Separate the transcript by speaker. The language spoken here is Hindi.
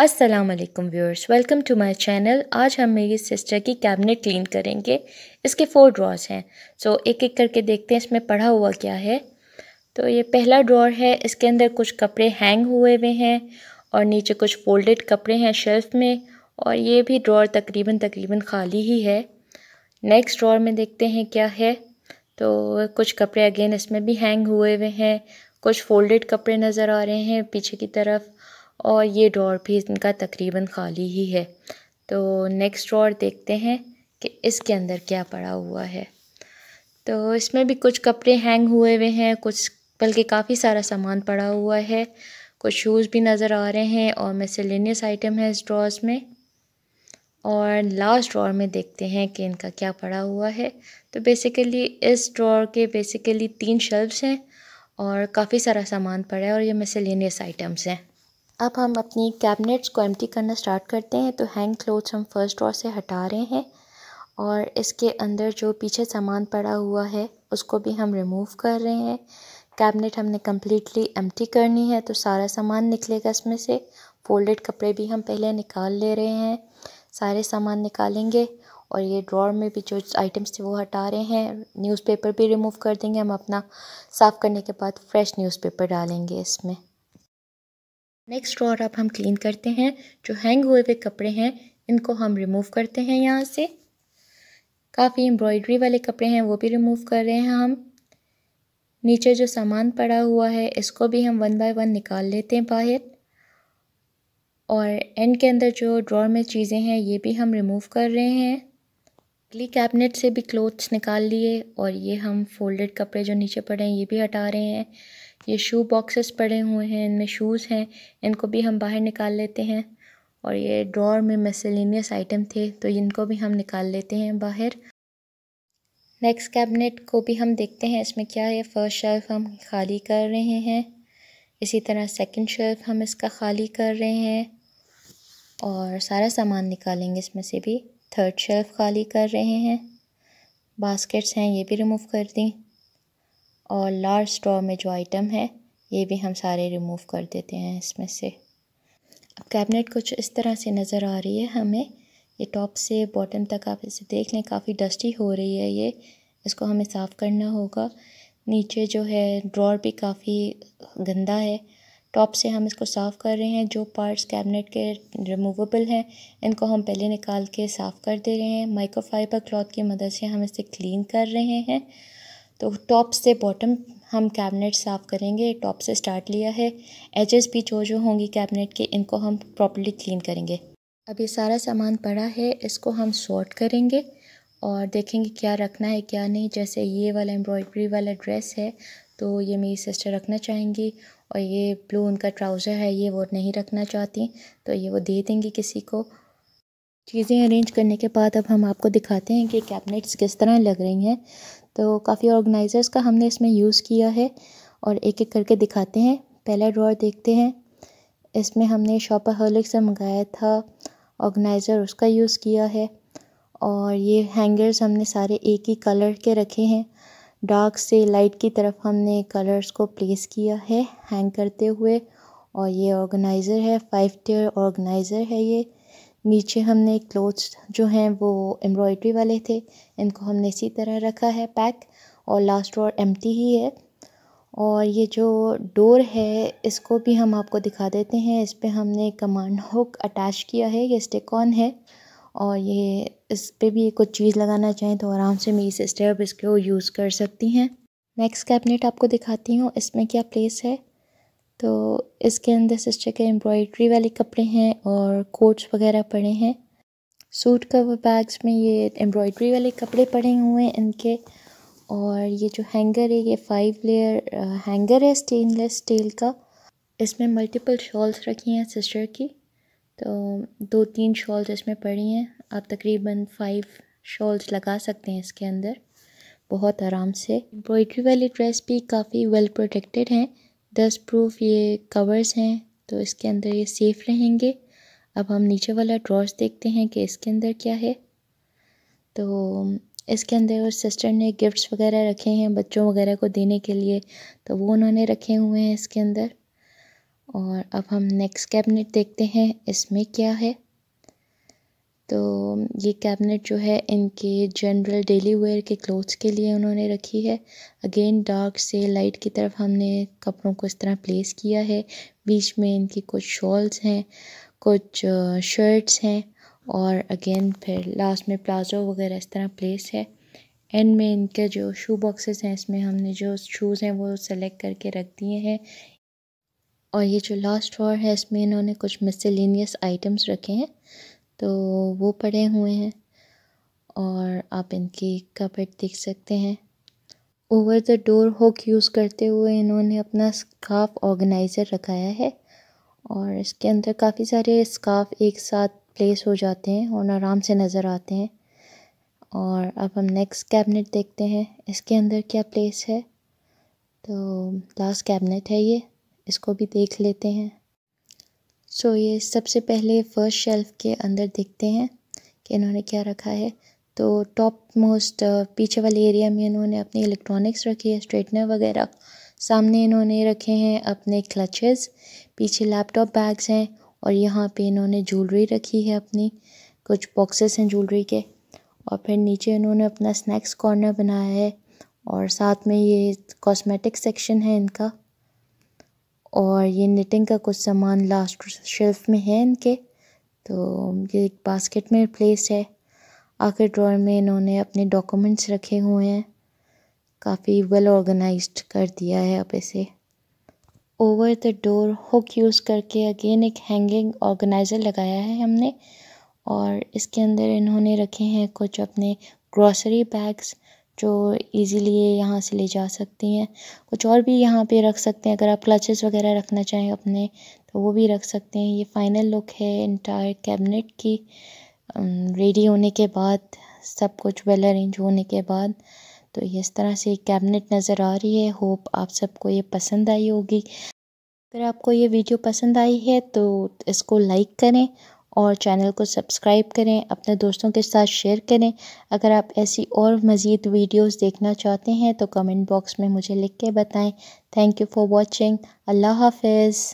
Speaker 1: अस्सलाम वालेकुम viewers welcome to my channel आज हम मेरी सिस्टर की कैबिनेट क्लीन करेंगे इसके फोर ड्रॉर्स हैं सो so, एक एक करके देखते हैं इसमें पढ़ा हुआ क्या है तो ये पहला ड्रॉर है इसके अंदर कुछ कपड़े हैंग हुए हुए हैं और नीचे कुछ फोल्डेड कपड़े हैं शेल्फ़ में और ये भी ड्रॉर तकरीबन तकरीबन खाली ही है नेक्स्ट ड्रॉर में देखते हैं क्या है तो कुछ कपड़े अगेन इसमें भी हैंग हुए हुए हैं कुछ फोल्डेड कपड़े नज़र आ रहे हैं पीछे की तरफ और ये ड्रॉर भी इनका तकरीबन खाली ही है तो नेक्स्ट ड्रॉर देखते हैं कि इसके अंदर क्या पड़ा हुआ है तो इसमें भी कुछ कपड़े हैंग हुए हुए हैं कुछ बल्कि काफ़ी सारा सामान पड़ा हुआ है कुछ शूज़ भी नज़र आ रहे हैं और मेसेलिनियस आइटम है इस ड्रॉर्स में और लास्ट ड्रॉर में देखते हैं कि इनका क्या पड़ा हुआ है तो बेसिकली इस ड्रॉर के बेसिकली तीन शेल्व्स हैं और काफ़ी सारा सामान पड़ा है और ये मेसेलिनियस आइटम्स हैं अब हम अपनी कैबिनेट्स को एम्प्टी करना स्टार्ट करते हैं तो हैंग क्लोथ्स हम फर्स्ट ड्रॉ से हटा रहे हैं और इसके अंदर जो पीछे सामान पड़ा हुआ है उसको भी हम रिमूव कर रहे हैं कैबिनेट हमने कम्प्लीटली एम्प्टी करनी है तो सारा सामान निकलेगा इसमें से फोल्डेड कपड़े भी हम पहले निकाल ले रहे हैं सारे सामान निकालेंगे और ये ड्रॉर में भी जो आइटम्स थे वो हटा रहे हैं न्यूज़पेपर भी रिमूव कर देंगे हम अपना साफ़ करने के बाद फ्रेश न्यूज़पेपर डालेंगे इसमें नेक्स्ट ड्रॉर अब हम क्लीन करते हैं जो हैंग हुए हुए कपड़े हैं इनको हम रिमूव करते हैं यहाँ से काफ़ी एम्ब्रॉयडरी वाले कपड़े हैं वो भी रिमूव कर रहे हैं हम नीचे जो सामान पड़ा हुआ है इसको भी हम वन बाय वन निकाल लेते हैं बाहर और एंड के अंदर जो ड्रॉर में चीज़ें हैं ये भी हम रिमूव कर रहे हैं अगली कैबिनेट से भी क्लोथ्स निकाल लिए और ये हम फोल्डेड कपड़े जो नीचे पड़े हैं ये भी हटा रहे हैं ये शू बॉक्सेस पड़े हुए हैं इनमें शूज़ हैं इनको भी हम बाहर निकाल लेते हैं और ये ड्रॉर में मेसेलिनियस आइटम थे तो इनको भी हम निकाल लेते हैं बाहर नेक्स्ट कैबिनेट को भी हम देखते हैं इसमें क्या है फर्स्ट शेल्फ हम खाली कर रहे हैं इसी तरह सेकंड शेल्फ हम इसका खाली कर रहे हैं और सारा सामान निकालेंगे इसमें से भी थर्ड शेल्फ खाली कर रहे हैं बास्केट्स हैं ये भी रिमूव कर दी और लार्ज स्ट्रॉ में जो आइटम है ये भी हम सारे रिमूव कर देते हैं इसमें से अब कैबिनेट कुछ इस तरह से नज़र आ रही है हमें ये टॉप से बॉटम तक आप इसे देख लें काफ़ी डस्टी हो रही है ये इसको हमें साफ़ करना होगा नीचे जो है ड्रॉर भी काफ़ी गंदा है टॉप से हम इसको साफ़ कर रहे हैं जो पार्ट्स कैबिनेट के रिमूवेबल हैं इनको हम पहले निकाल के साफ़ कर दे रहे हैं माइक्रोफाइबर क्लॉथ की मदद से हम इसे क्लीन कर रहे हैं तो टॉप से बॉटम हम कैबिनेट साफ़ करेंगे टॉप से स्टार्ट लिया है एजेस भी जो जो होंगी कैबिनेट के इनको हम प्रॉपरली क्लीन करेंगे अब ये सारा सामान पड़ा है इसको हम सॉर्ट करेंगे और देखेंगे क्या रखना है क्या नहीं जैसे ये वाला एम्ब्रॉयडरी वाला ड्रेस है तो ये मेरी सिस्टर रखना चाहेंगी और ये ब्लू उनका ट्राउज़र है ये वो नहीं रखना चाहती तो ये वो दे देंगी किसी को चीज़ें अरेंज करने के बाद अब हम आपको दिखाते हैं कि कैबिनेट्स किस तरह लग रही हैं तो काफ़ी ऑर्गेनाइज़र्स का हमने इसमें यूज़ किया है और एक एक करके दिखाते हैं पहला ड्रॉर देखते हैं इसमें हमने शॉपर हर्लिक से मंगाया था ऑर्गेनाइज़र उसका यूज़ किया है और ये हैंगर्स हमने सारे एक ही कलर के रखे हैं डार्क से लाइट की तरफ हमने कलर्स को प्लेस किया है हैंग करते हुए और ये ऑर्गेनाइज़र है फाइव टेयर ऑर्गेनाइज़र है ये नीचे हमने क्लोथ्स जो हैं वो एम्ब्रॉयड्री वाले थे इनको हमने इसी तरह रखा है पैक और लास्ट और एम्प्टी ही है और ये जो डोर है इसको भी हम आपको दिखा देते हैं इस पर हमने कमांड हुक अटैच किया है ये स्टिकॉन है और ये इस पर भी कुछ चीज़ लगाना चाहें तो आराम से मेरी सिस्टर अब इसको यूज़ कर सकती हैं नेक्स्ट कैबिनेट आपको दिखाती हूँ इसमें क्या प्लेस है तो इसके अंदर सिस्टर के एम्ब्रॉयड्री वाले कपड़े हैं और कोट्स वगैरह पड़े हैं सूट कवर बैग्स में ये एम्ब्रॉयड्री वाले कपड़े पड़े हुए हैं इनके और ये जो हैंगर है ये फाइव लेयर हैंगर है स्टेनलेस स्टील का इसमें मल्टीपल शॉल्स रखी हैं सिस्टर की तो दो तीन शॉल्स इसमें पड़ी हैं आप तकरीबन फाइव शॉल्स लगा सकते हैं इसके अंदर बहुत आराम से एम्ब्रॉयड्री वाली ड्रेस भी काफ़ी वेल प्रोटेक्टेड हैं डस्ट प्रूफ ये कवर्स हैं तो इसके अंदर ये सेफ़ रहेंगे अब हम नीचे वाला ड्रॉर्स देखते हैं कि इसके अंदर क्या है तो इसके अंदर और सिस्टर ने गिफ्ट्स वगैरह रखे हैं बच्चों वगैरह को देने के लिए तो वो उन्होंने रखे हुए हैं इसके अंदर और अब हम नेक्स्ट कैबिनेट देखते हैं इसमें क्या है तो ये कैबिनेट जो है इनके जनरल डेली वेयर के क्लोथ्स के लिए उन्होंने रखी है अगेन डार्क से लाइट की तरफ हमने कपड़ों को इस तरह प्लेस किया है बीच में इनकी कुछ शॉल्स हैं कुछ शर्ट्स हैं और अगेन फिर लास्ट में प्लाजो वगैरह इस तरह प्लेस है एंड में इनके जो शू बॉक्सेस हैं इसमें हमने जो शूज़ हैं वो सेलेक्ट करके रख दिए हैं और ये जो लास्ट फ्लोर है इसमें इन्होंने कुछ मिसलिनियस आइटम्स रखे हैं तो वो पड़े हुए हैं और आप इनकी कपट देख सकते हैं over the door hook use करते हुए इन्होंने अपना स्काफ ऑर्गेनाइज़र रखाया है और इसके अंदर काफ़ी सारे स्काफ एक साथ प्लेस हो जाते हैं और आराम से नज़र आते हैं और अब हम नेक्स्ट कैबिनेट देखते हैं इसके अंदर क्या प्लेस है तो लास्ट कैबिनेट है ये इसको भी देख लेते हैं सो so, ये सबसे पहले फर्स्ट शेल्फ़ के अंदर देखते हैं कि इन्होंने क्या रखा है तो टॉप मोस्ट uh, पीछे वाले एरिया में इन्होंने अपनी इलेक्ट्रॉनिक्स रखी है स्ट्रेटनर वगैरह सामने इन्होंने रखे हैं अपने क्लचेस पीछे लैपटॉप बैग्स हैं और यहाँ पे इन्होंने ज्वेलरी रखी है अपनी कुछ बॉक्सेस हैं ज्वेलरी के और फिर नीचे इन्होंने अपना स्नैक्स कॉर्नर बनाया है और साथ में ये कॉस्मेटिक सेक्शन है इनका और ये निटिंग का कुछ सामान लास्ट शेल्फ में है इनके तो ये एक बास्केट में प्लेस है आखिर ड्रॉर में इन्होंने अपने डॉक्यूमेंट्स रखे हुए हैं काफ़ी वेल ऑर्गेनाइज्ड कर दिया है अब इसे over the door hook use करके अगेन एक हैंगिंग ऑर्गेनाइज़र लगाया है हमने और इसके अंदर इन्होंने रखे हैं कुछ अपने ग्रॉसरी बैग्स जो ये यहाँ से ले जा सकती हैं कुछ और भी यहाँ पे रख सकते हैं अगर आप क्लचेस वगैरह रखना चाहें अपने तो वो भी रख सकते हैं ये फाइनल लुक है इंटायर कैबिनेट की रेडी होने के बाद सब कुछ वेल अरेंज होने के बाद तो इस तरह से कैबिनेट नज़र आ रही है होप आप सबको ये पसंद आई होगी अगर आपको ये वीडियो पसंद आई है तो इसको लाइक करें और चैनल को सब्सक्राइब करें अपने दोस्तों के साथ शेयर करें अगर आप ऐसी और मज़ीद वीडियोस देखना चाहते हैं तो कमेंट बॉक्स में मुझे लिख के बताएं थैंक यू फॉर वाचिंग अल्लाह हाफिज़